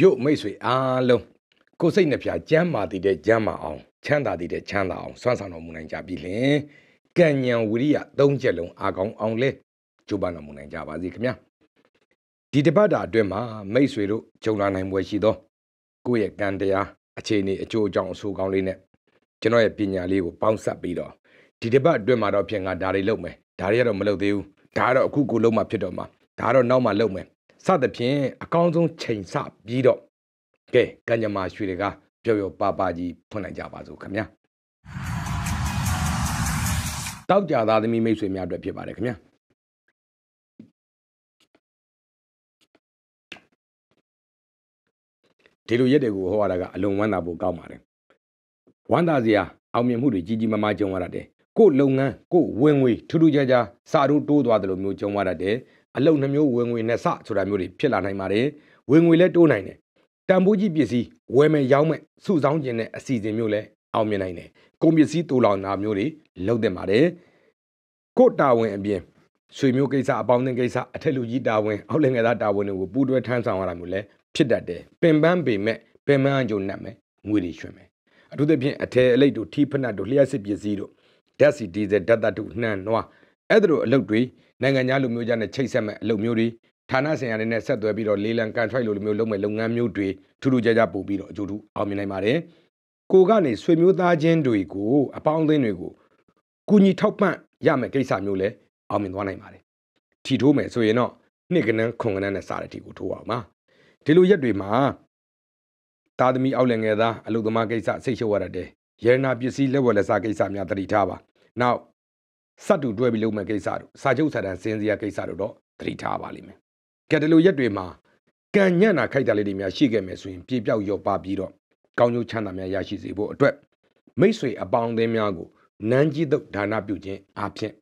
မြို့မိတ်ဆွေအားလုံးကိုစိတ်နှပြကျမ်းမာတည်တဲ့ကျမ်းမာအောင်ချမ်းသာတည်တဲ့ချမ်းသာအောင်စွမ်းဆောင်တော်မူနိုင်ကြပြီလင်ကံဉဏ်ဝိရိယသုံးချက်လုံးအာကောင်းအောင်လဲကြိုးပမ်းတော်မူနိုင်ကြပါစေခင်ဗျာဒီတပတ်တာအတွင်းမှာမိတ်ဆွေတို့ကြုံလာနိုင်ပွဲရှိသောကိုယ့်ရဲ့ကံတရားအခြေအနေအကျိုးအကြောင်းအဆိုးကောင်းလေးနဲ့ကျွန်တော်ရဲ့ပညာလေးကိုပေါင်းစပ်ပြီးတော့ဒီတပတ်အတွင်းမှာတော့ဖြစ်ငါဒါတွေလုပ်မယ်ဒါတွေကတော့မလုပ်သေးဘူးဒါကတော့အခုကိုလုပ်မှဖြစ်တော့မှာဒါကတော့နောက်မှလုပ်မယ်သဖြင့်အကောင်းဆုံးချိန်ဆပြီးတော့ကဲကံကြမ္မာရွှေတွေကပျော်ပျော်ပါပါကြီးဖွင့်လိုက်ကြပါစို့ခင်ဗျာတောက်ကြသားသမီးမိတ်ဆွေများအတွက်ဖြစ်ပါတယ်ခင်ဗျာဒီလိုရက်တွေကိုဟောရတာကအလွန်ဝမ်းသာဖို့ကောင်းပါတယ်ဝမ်းသာစရာအောင်မြင်မှုတွေကြီးကြီးမားမားကြုံရတာတဲ့ကို့လုပ်ငန်းကို့ဝင်ငွေထူးထူးခြားခြားစာတို့တိုးသွားတယ်လို့မျိုးကြုံရတတ်တယ်အလုပ်နှမျိုးဝင်ငွေနဲ့စဆိုတာမျိုးတွေဖြစ်လာနိုင်ပါတယ်ဝင်ငွေလည်းတိုးနိုင်တယ်တန်ဖိုးကြီးပစ္စည်းဝယ်မယ်ရောင်းမယ်စုဆောင်းခြင်းတဲ့အစီအစဉ်မျိုးလည်းအောင်မြင်နိုင်တယ်ကုန်ပစ္စည်းတိုးလောင်တာမျိုးတွေလုပ်တင်ပါတယ်ကို့တာဝန်အပြင်ဆွေမျိုးကိစ္စအပေါင်းအသင်းကိစ္စအထက်လူကြီးတာဝန်အောက်လင်ငယ်သားတာဝန်တွေကိုပူးတွဲထမ်းဆောင်ရတာမျိုးလည်းဖြစ်တတ်တယ်ပင်ပန်းပေမဲ့ပင်ပန်းအကျုံနဲ့မယ်ငွေတွေရွှင်မယ်အထူးသဖြင့်အထယ်အလိတ်တို့ထိဖနတ်တို့လျှက်စစ်ပစ္စည်းတို့ဓာတ်စီဒီဇယ်ဓာတ်သတ္တုနှံနွားအဲ့ဒါလိုအလုပ်တွေနိုင်ငံခြားလူမျိုးကြနဲ့ချိတ်ဆက်မဲ့အလုပ်မျိုးတွေဌာနဆိုင်ရာတွေနဲ့ဆက်သွယ်ပြီးတော့လေလံကန်ထရိုက်လိုလိုမျိုးလုပ်မဲ့လုပ်ငန်းမျိုးတွေထူးထူးခြားခြားပို့ပြီးတော့အကျိုးထူးအောင်မြင်နိုင်ပါတယ်ကိုကနေဆွေမျိုးသားချင်းတွေကိုအပေါင်းအသင်းတွေကိုကူညီထောက်ပံ့ရမယ်ကိစ္စမျိုးလဲအောင်မြင်သွားနိုင်ပါတယ်ထီထိုးမယ်ဆိုရင်တော့နှစ်ကနန်းခွန်ကနန်းနဲ့စားတဲ့ထီကိုထိုးအောင်ပါဒီလိုရက်တွေမှာသားသမီးအောက်လင်ငယ်သားအလုပ်သမားကိစ္စစိတ်ရှုပ်ရတတ်တယ်ရနာပစ္စည်းလက်ဝယ်လက်စားကိစ္စများတတိထားပါနောက်စတ်တူတွဲပြီးလုပ်မဲ့ကိစ္စတို့စာချုပ်စာတမ်းစင်စရာကိစ္စတို့တော့သတိထားပါလိမ့်မယ်ကက်တလူရက်တွေမှာကံညံ့တာခိုက်တာလေးတွေများရှိခဲ့မယ်ဆိုရင်ပြေပြောက်ရောပါပြီးတော့ကောင်းကျိုးချမ်းသာများရရှိစေဖို့အတွက် မိတ်ဆွေအပေါင်းအသင်းများကိုနန်းကြီးတို့ဒါနပြုခြင်းအပြင်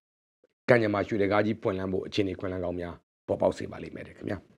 ကံကြမ္မာရွှေတကားကြီးဖွင့်လှမ်းဖို့အခြေအနေခွင့်လန်းကောင်းများပေါ်ပေါက်စေပါလိမ့်မယ်ခင်ဗျာ။